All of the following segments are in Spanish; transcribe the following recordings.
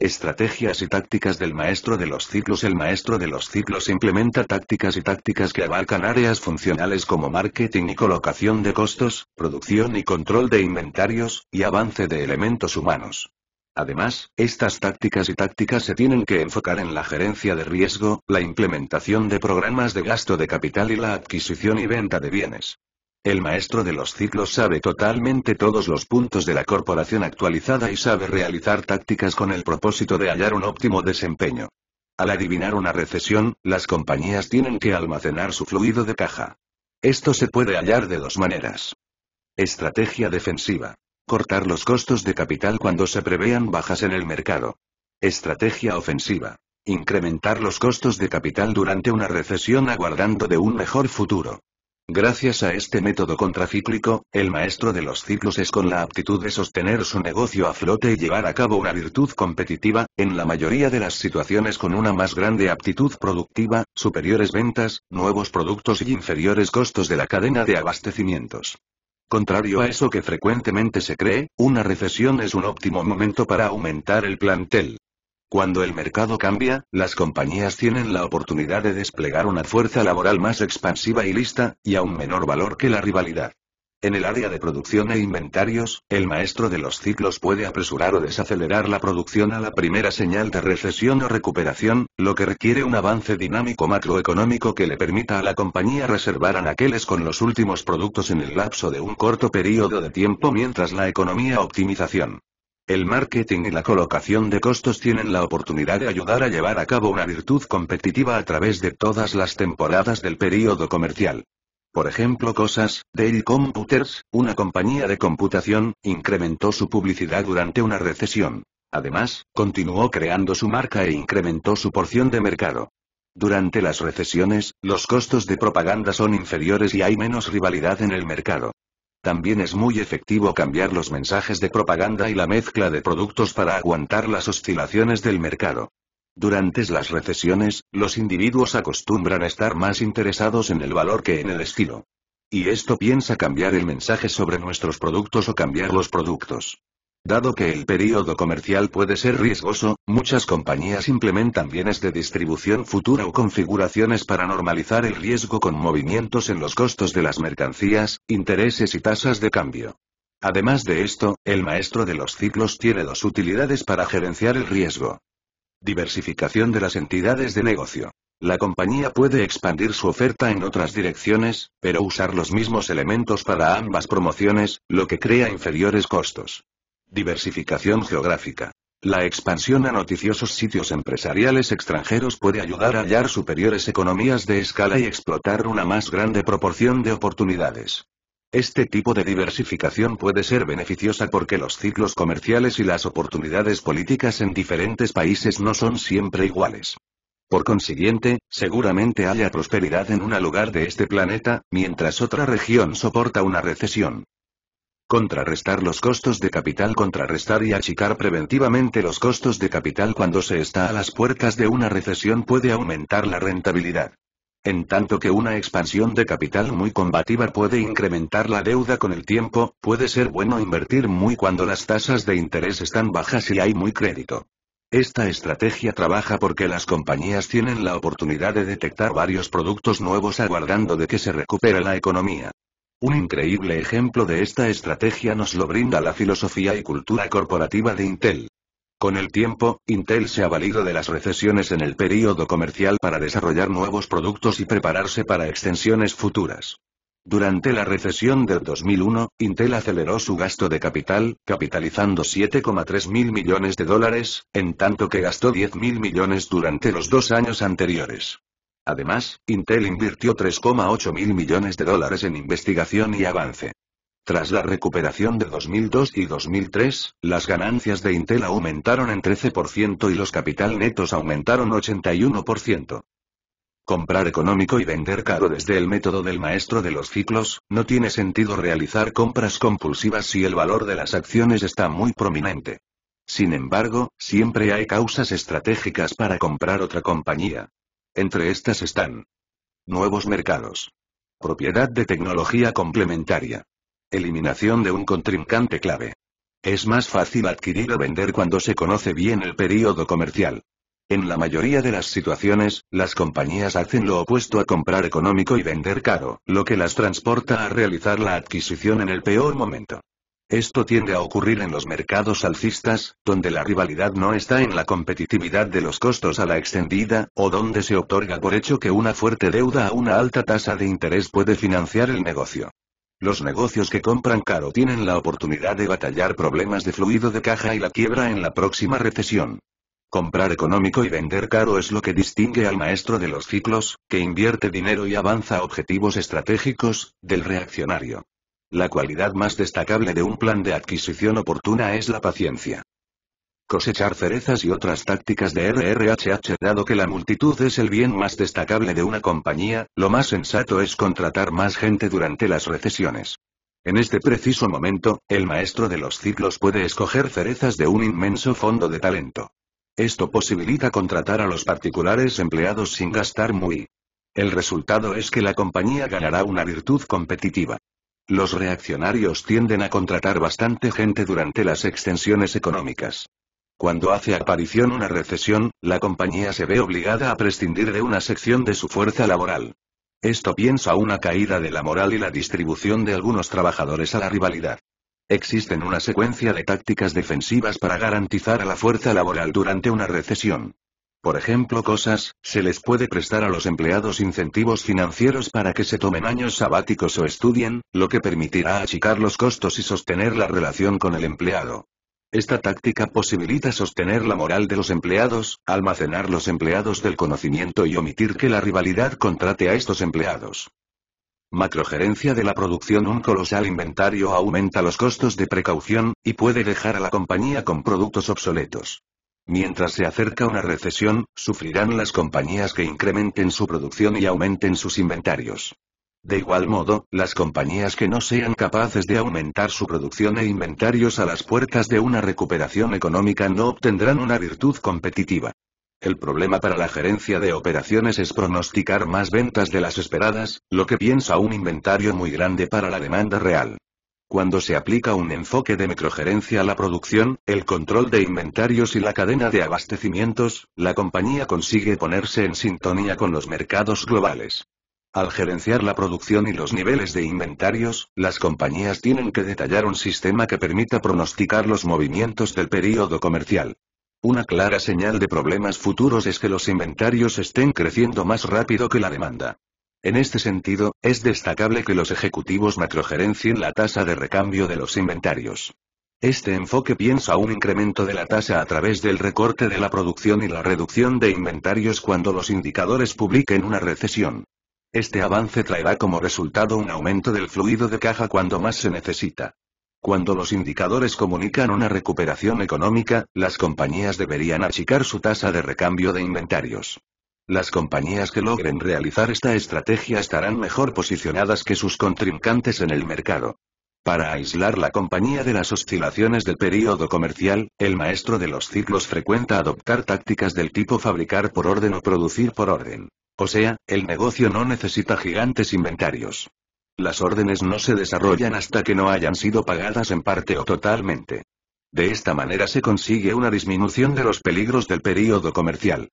Estrategias y tácticas del maestro de los ciclos El maestro de los ciclos implementa tácticas y tácticas que abarcan áreas funcionales como marketing y colocación de costos, producción y control de inventarios, y avance de elementos humanos. Además, estas tácticas y tácticas se tienen que enfocar en la gerencia de riesgo, la implementación de programas de gasto de capital y la adquisición y venta de bienes. El maestro de los ciclos sabe totalmente todos los puntos de la corporación actualizada y sabe realizar tácticas con el propósito de hallar un óptimo desempeño. Al adivinar una recesión, las compañías tienen que almacenar su fluido de caja. Esto se puede hallar de dos maneras. Estrategia defensiva. Cortar los costos de capital cuando se prevean bajas en el mercado. Estrategia ofensiva. Incrementar los costos de capital durante una recesión aguardando de un mejor futuro. Gracias a este método contracíclico, el maestro de los ciclos es con la aptitud de sostener su negocio a flote y llevar a cabo una virtud competitiva, en la mayoría de las situaciones con una más grande aptitud productiva, superiores ventas, nuevos productos y inferiores costos de la cadena de abastecimientos. Contrario a eso que frecuentemente se cree, una recesión es un óptimo momento para aumentar el plantel. Cuando el mercado cambia, las compañías tienen la oportunidad de desplegar una fuerza laboral más expansiva y lista, y a un menor valor que la rivalidad. En el área de producción e inventarios, el maestro de los ciclos puede apresurar o desacelerar la producción a la primera señal de recesión o recuperación, lo que requiere un avance dinámico macroeconómico que le permita a la compañía reservar anaqueles con los últimos productos en el lapso de un corto periodo de tiempo mientras la economía optimización el marketing y la colocación de costos tienen la oportunidad de ayudar a llevar a cabo una virtud competitiva a través de todas las temporadas del período comercial. Por ejemplo, cosas, Dell Computers, una compañía de computación, incrementó su publicidad durante una recesión. Además, continuó creando su marca e incrementó su porción de mercado. Durante las recesiones, los costos de propaganda son inferiores y hay menos rivalidad en el mercado. También es muy efectivo cambiar los mensajes de propaganda y la mezcla de productos para aguantar las oscilaciones del mercado. Durante las recesiones, los individuos acostumbran a estar más interesados en el valor que en el estilo. Y esto piensa cambiar el mensaje sobre nuestros productos o cambiar los productos. Dado que el período comercial puede ser riesgoso, muchas compañías implementan bienes de distribución futura o configuraciones para normalizar el riesgo con movimientos en los costos de las mercancías, intereses y tasas de cambio. Además de esto, el maestro de los ciclos tiene dos utilidades para gerenciar el riesgo. Diversificación de las entidades de negocio. La compañía puede expandir su oferta en otras direcciones, pero usar los mismos elementos para ambas promociones, lo que crea inferiores costos. Diversificación geográfica. La expansión a noticiosos sitios empresariales extranjeros puede ayudar a hallar superiores economías de escala y explotar una más grande proporción de oportunidades. Este tipo de diversificación puede ser beneficiosa porque los ciclos comerciales y las oportunidades políticas en diferentes países no son siempre iguales. Por consiguiente, seguramente haya prosperidad en un lugar de este planeta, mientras otra región soporta una recesión. Contrarrestar los costos de capital Contrarrestar y achicar preventivamente los costos de capital cuando se está a las puertas de una recesión puede aumentar la rentabilidad. En tanto que una expansión de capital muy combativa puede incrementar la deuda con el tiempo, puede ser bueno invertir muy cuando las tasas de interés están bajas y hay muy crédito. Esta estrategia trabaja porque las compañías tienen la oportunidad de detectar varios productos nuevos aguardando de que se recupere la economía. Un increíble ejemplo de esta estrategia nos lo brinda la filosofía y cultura corporativa de Intel. Con el tiempo, Intel se ha valido de las recesiones en el período comercial para desarrollar nuevos productos y prepararse para extensiones futuras. Durante la recesión del 2001, Intel aceleró su gasto de capital, capitalizando 7,3 mil millones de dólares, en tanto que gastó 10 mil millones durante los dos años anteriores. Además, Intel invirtió 3,8 mil millones de dólares en investigación y avance. Tras la recuperación de 2002 y 2003, las ganancias de Intel aumentaron en 13% y los capital netos aumentaron 81%. Comprar económico y vender caro desde el método del maestro de los ciclos, no tiene sentido realizar compras compulsivas si el valor de las acciones está muy prominente. Sin embargo, siempre hay causas estratégicas para comprar otra compañía. Entre estas están nuevos mercados, propiedad de tecnología complementaria, eliminación de un contrincante clave. Es más fácil adquirir o vender cuando se conoce bien el período comercial. En la mayoría de las situaciones, las compañías hacen lo opuesto a comprar económico y vender caro, lo que las transporta a realizar la adquisición en el peor momento. Esto tiende a ocurrir en los mercados alcistas, donde la rivalidad no está en la competitividad de los costos a la extendida, o donde se otorga por hecho que una fuerte deuda a una alta tasa de interés puede financiar el negocio. Los negocios que compran caro tienen la oportunidad de batallar problemas de fluido de caja y la quiebra en la próxima recesión. Comprar económico y vender caro es lo que distingue al maestro de los ciclos, que invierte dinero y avanza objetivos estratégicos, del reaccionario. La cualidad más destacable de un plan de adquisición oportuna es la paciencia. Cosechar cerezas y otras tácticas de RRHH Dado que la multitud es el bien más destacable de una compañía, lo más sensato es contratar más gente durante las recesiones. En este preciso momento, el maestro de los ciclos puede escoger cerezas de un inmenso fondo de talento. Esto posibilita contratar a los particulares empleados sin gastar muy. El resultado es que la compañía ganará una virtud competitiva. Los reaccionarios tienden a contratar bastante gente durante las extensiones económicas. Cuando hace aparición una recesión, la compañía se ve obligada a prescindir de una sección de su fuerza laboral. Esto piensa una caída de la moral y la distribución de algunos trabajadores a la rivalidad. Existen una secuencia de tácticas defensivas para garantizar a la fuerza laboral durante una recesión. Por ejemplo, cosas, se les puede prestar a los empleados incentivos financieros para que se tomen años sabáticos o estudien, lo que permitirá achicar los costos y sostener la relación con el empleado. Esta táctica posibilita sostener la moral de los empleados, almacenar los empleados del conocimiento y omitir que la rivalidad contrate a estos empleados. Macrogerencia de la producción Un colosal inventario aumenta los costos de precaución, y puede dejar a la compañía con productos obsoletos. Mientras se acerca una recesión, sufrirán las compañías que incrementen su producción y aumenten sus inventarios. De igual modo, las compañías que no sean capaces de aumentar su producción e inventarios a las puertas de una recuperación económica no obtendrán una virtud competitiva. El problema para la gerencia de operaciones es pronosticar más ventas de las esperadas, lo que piensa un inventario muy grande para la demanda real. Cuando se aplica un enfoque de microgerencia a la producción, el control de inventarios y la cadena de abastecimientos, la compañía consigue ponerse en sintonía con los mercados globales. Al gerenciar la producción y los niveles de inventarios, las compañías tienen que detallar un sistema que permita pronosticar los movimientos del período comercial. Una clara señal de problemas futuros es que los inventarios estén creciendo más rápido que la demanda. En este sentido, es destacable que los ejecutivos macrogerencien la tasa de recambio de los inventarios. Este enfoque piensa un incremento de la tasa a través del recorte de la producción y la reducción de inventarios cuando los indicadores publiquen una recesión. Este avance traerá como resultado un aumento del fluido de caja cuando más se necesita. Cuando los indicadores comunican una recuperación económica, las compañías deberían achicar su tasa de recambio de inventarios. Las compañías que logren realizar esta estrategia estarán mejor posicionadas que sus contrincantes en el mercado. Para aislar la compañía de las oscilaciones del período comercial, el maestro de los ciclos frecuenta adoptar tácticas del tipo fabricar por orden o producir por orden. O sea, el negocio no necesita gigantes inventarios. Las órdenes no se desarrollan hasta que no hayan sido pagadas en parte o totalmente. De esta manera se consigue una disminución de los peligros del período comercial.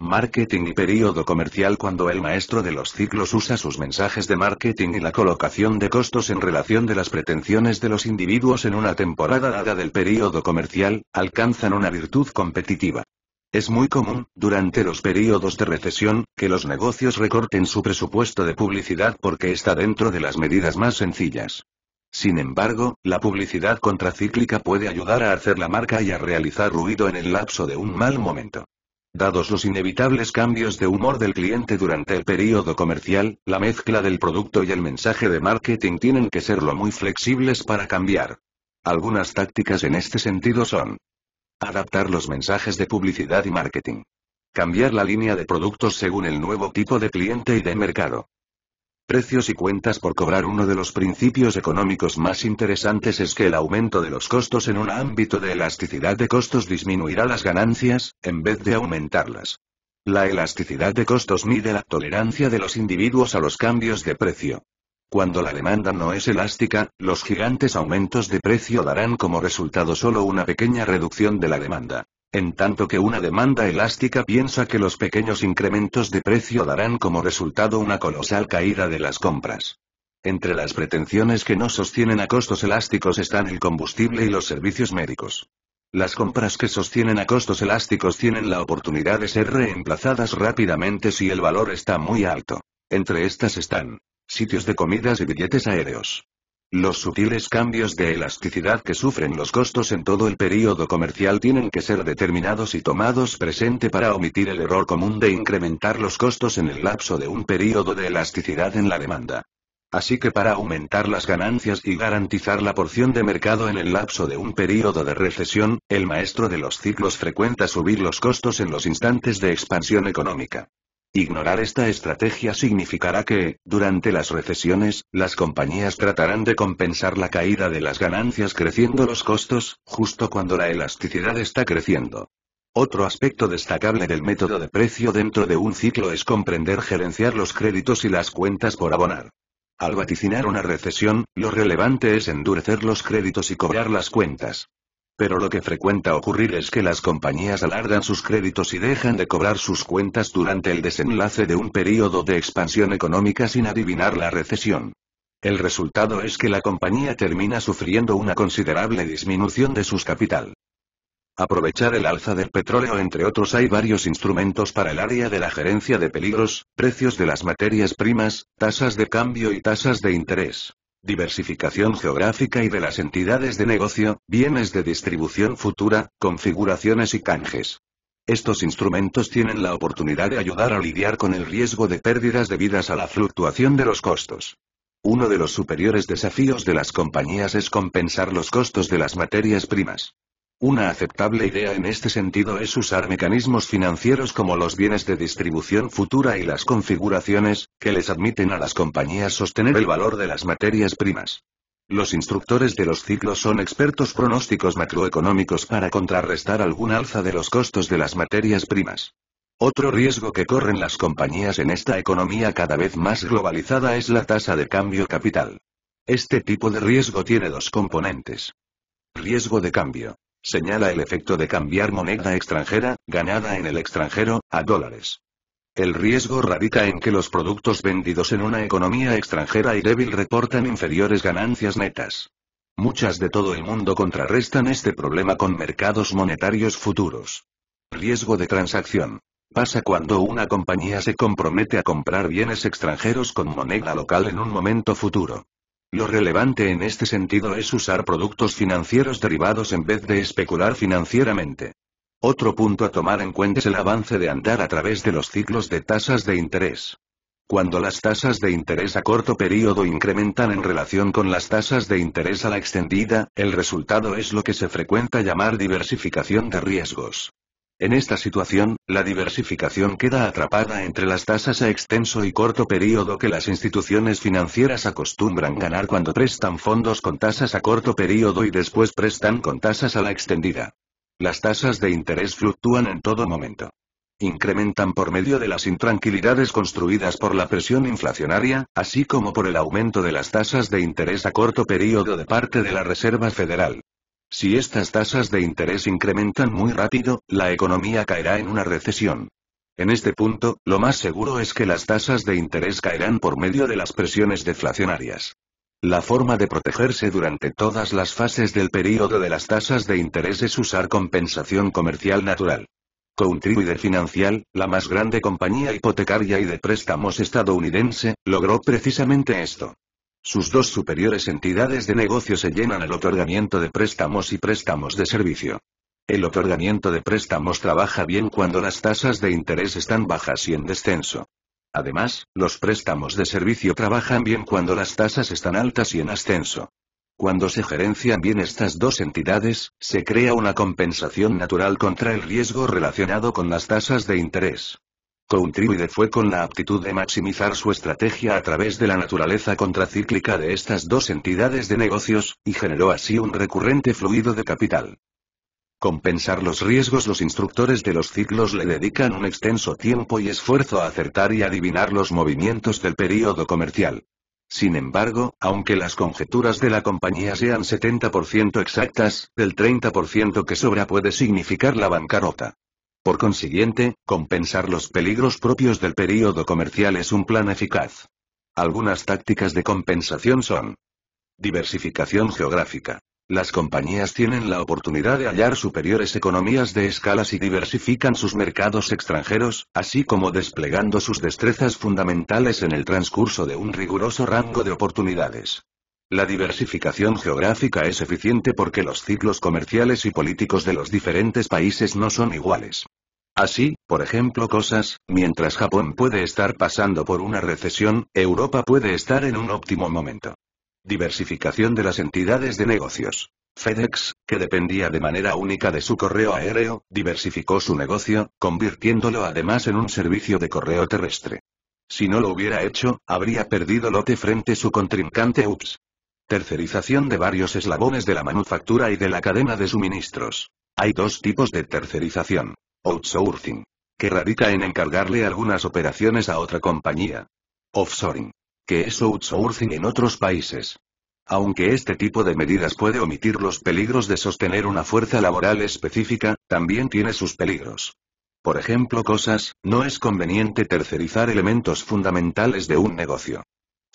Marketing y periodo comercial cuando el maestro de los ciclos usa sus mensajes de marketing y la colocación de costos en relación de las pretensiones de los individuos en una temporada dada del período comercial, alcanzan una virtud competitiva. Es muy común, durante los períodos de recesión, que los negocios recorten su presupuesto de publicidad porque está dentro de las medidas más sencillas. Sin embargo, la publicidad contracíclica puede ayudar a hacer la marca y a realizar ruido en el lapso de un mal momento. Dados los inevitables cambios de humor del cliente durante el periodo comercial, la mezcla del producto y el mensaje de marketing tienen que serlo muy flexibles para cambiar. Algunas tácticas en este sentido son adaptar los mensajes de publicidad y marketing, cambiar la línea de productos según el nuevo tipo de cliente y de mercado, Precios y cuentas por cobrar Uno de los principios económicos más interesantes es que el aumento de los costos en un ámbito de elasticidad de costos disminuirá las ganancias, en vez de aumentarlas. La elasticidad de costos mide la tolerancia de los individuos a los cambios de precio. Cuando la demanda no es elástica, los gigantes aumentos de precio darán como resultado solo una pequeña reducción de la demanda. En tanto que una demanda elástica piensa que los pequeños incrementos de precio darán como resultado una colosal caída de las compras. Entre las pretensiones que no sostienen a costos elásticos están el combustible y los servicios médicos. Las compras que sostienen a costos elásticos tienen la oportunidad de ser reemplazadas rápidamente si el valor está muy alto. Entre estas están sitios de comidas y billetes aéreos. Los sutiles cambios de elasticidad que sufren los costos en todo el período comercial tienen que ser determinados y tomados presente para omitir el error común de incrementar los costos en el lapso de un período de elasticidad en la demanda. Así que para aumentar las ganancias y garantizar la porción de mercado en el lapso de un período de recesión, el maestro de los ciclos frecuenta subir los costos en los instantes de expansión económica. Ignorar esta estrategia significará que, durante las recesiones, las compañías tratarán de compensar la caída de las ganancias creciendo los costos, justo cuando la elasticidad está creciendo. Otro aspecto destacable del método de precio dentro de un ciclo es comprender gerenciar los créditos y las cuentas por abonar. Al vaticinar una recesión, lo relevante es endurecer los créditos y cobrar las cuentas. Pero lo que frecuenta ocurrir es que las compañías alargan sus créditos y dejan de cobrar sus cuentas durante el desenlace de un período de expansión económica sin adivinar la recesión. El resultado es que la compañía termina sufriendo una considerable disminución de sus capital. Aprovechar el alza del petróleo entre otros hay varios instrumentos para el área de la gerencia de peligros, precios de las materias primas, tasas de cambio y tasas de interés. Diversificación geográfica y de las entidades de negocio, bienes de distribución futura, configuraciones y canjes. Estos instrumentos tienen la oportunidad de ayudar a lidiar con el riesgo de pérdidas debidas a la fluctuación de los costos. Uno de los superiores desafíos de las compañías es compensar los costos de las materias primas. Una aceptable idea en este sentido es usar mecanismos financieros como los bienes de distribución futura y las configuraciones, que les admiten a las compañías sostener el valor de las materias primas. Los instructores de los ciclos son expertos pronósticos macroeconómicos para contrarrestar algún alza de los costos de las materias primas. Otro riesgo que corren las compañías en esta economía cada vez más globalizada es la tasa de cambio capital. Este tipo de riesgo tiene dos componentes. Riesgo de cambio señala el efecto de cambiar moneda extranjera, ganada en el extranjero, a dólares. El riesgo radica en que los productos vendidos en una economía extranjera y débil reportan inferiores ganancias netas. Muchas de todo el mundo contrarrestan este problema con mercados monetarios futuros. Riesgo de transacción. Pasa cuando una compañía se compromete a comprar bienes extranjeros con moneda local en un momento futuro. Lo relevante en este sentido es usar productos financieros derivados en vez de especular financieramente. Otro punto a tomar en cuenta es el avance de andar a través de los ciclos de tasas de interés. Cuando las tasas de interés a corto periodo incrementan en relación con las tasas de interés a la extendida, el resultado es lo que se frecuenta llamar diversificación de riesgos. En esta situación, la diversificación queda atrapada entre las tasas a extenso y corto periodo que las instituciones financieras acostumbran ganar cuando prestan fondos con tasas a corto periodo y después prestan con tasas a la extendida. Las tasas de interés fluctúan en todo momento. Incrementan por medio de las intranquilidades construidas por la presión inflacionaria, así como por el aumento de las tasas de interés a corto periodo de parte de la Reserva Federal. Si estas tasas de interés incrementan muy rápido, la economía caerá en una recesión. En este punto, lo más seguro es que las tasas de interés caerán por medio de las presiones deflacionarias. La forma de protegerse durante todas las fases del período de las tasas de interés es usar compensación comercial natural. Countrywide Financial, la más grande compañía hipotecaria y de préstamos estadounidense, logró precisamente esto. Sus dos superiores entidades de negocio se llenan el otorgamiento de préstamos y préstamos de servicio. El otorgamiento de préstamos trabaja bien cuando las tasas de interés están bajas y en descenso. Además, los préstamos de servicio trabajan bien cuando las tasas están altas y en ascenso. Cuando se gerencian bien estas dos entidades, se crea una compensación natural contra el riesgo relacionado con las tasas de interés. Contribuye fue con la aptitud de maximizar su estrategia a través de la naturaleza contracíclica de estas dos entidades de negocios, y generó así un recurrente fluido de capital. Compensar los riesgos los instructores de los ciclos le dedican un extenso tiempo y esfuerzo a acertar y adivinar los movimientos del período comercial. Sin embargo, aunque las conjeturas de la compañía sean 70% exactas, el 30% que sobra puede significar la bancarrota. Por consiguiente, compensar los peligros propios del período comercial es un plan eficaz. Algunas tácticas de compensación son diversificación geográfica. Las compañías tienen la oportunidad de hallar superiores economías de escala si diversifican sus mercados extranjeros, así como desplegando sus destrezas fundamentales en el transcurso de un riguroso rango de oportunidades. La diversificación geográfica es eficiente porque los ciclos comerciales y políticos de los diferentes países no son iguales. Así, por ejemplo, cosas, mientras Japón puede estar pasando por una recesión, Europa puede estar en un óptimo momento. Diversificación de las entidades de negocios. FedEx, que dependía de manera única de su correo aéreo, diversificó su negocio, convirtiéndolo además en un servicio de correo terrestre. Si no lo hubiera hecho, habría perdido lote frente su contrincante UPS. Tercerización de varios eslabones de la manufactura y de la cadena de suministros. Hay dos tipos de tercerización. Outsourcing. Que radica en encargarle algunas operaciones a otra compañía. Offshoring. Que es outsourcing en otros países. Aunque este tipo de medidas puede omitir los peligros de sostener una fuerza laboral específica, también tiene sus peligros. Por ejemplo, cosas, no es conveniente tercerizar elementos fundamentales de un negocio.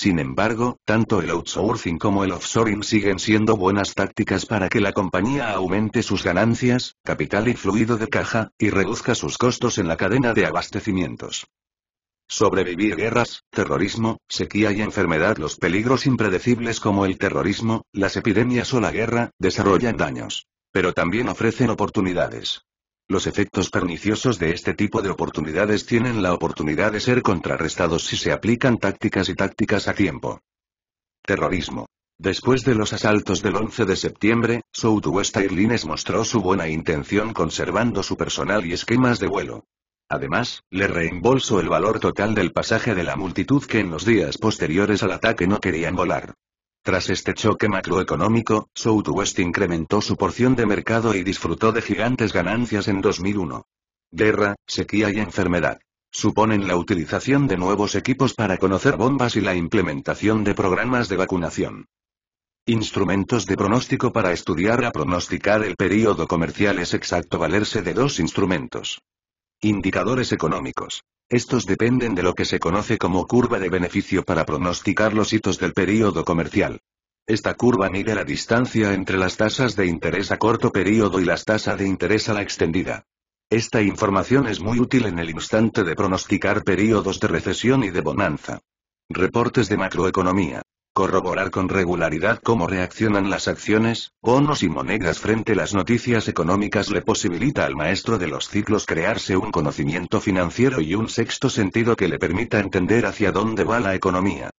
Sin embargo, tanto el outsourcing como el offshoring siguen siendo buenas tácticas para que la compañía aumente sus ganancias, capital y fluido de caja, y reduzca sus costos en la cadena de abastecimientos. Sobrevivir guerras, terrorismo, sequía y enfermedad. Los peligros impredecibles como el terrorismo, las epidemias o la guerra, desarrollan daños. Pero también ofrecen oportunidades. Los efectos perniciosos de este tipo de oportunidades tienen la oportunidad de ser contrarrestados si se aplican tácticas y tácticas a tiempo. Terrorismo. Después de los asaltos del 11 de septiembre, Southwest Airlines mostró su buena intención conservando su personal y esquemas de vuelo. Además, le reembolsó el valor total del pasaje de la multitud que en los días posteriores al ataque no querían volar. Tras este choque macroeconómico, Southwest incrementó su porción de mercado y disfrutó de gigantes ganancias en 2001. Guerra, sequía y enfermedad. Suponen la utilización de nuevos equipos para conocer bombas y la implementación de programas de vacunación. Instrumentos de pronóstico para estudiar a pronosticar el período comercial es exacto valerse de dos instrumentos. Indicadores económicos. Estos dependen de lo que se conoce como curva de beneficio para pronosticar los hitos del período comercial. Esta curva mide la distancia entre las tasas de interés a corto período y las tasas de interés a la extendida. Esta información es muy útil en el instante de pronosticar períodos de recesión y de bonanza. Reportes de macroeconomía corroborar con regularidad cómo reaccionan las acciones, bonos y monedas frente a las noticias económicas le posibilita al maestro de los ciclos crearse un conocimiento financiero y un sexto sentido que le permita entender hacia dónde va la economía.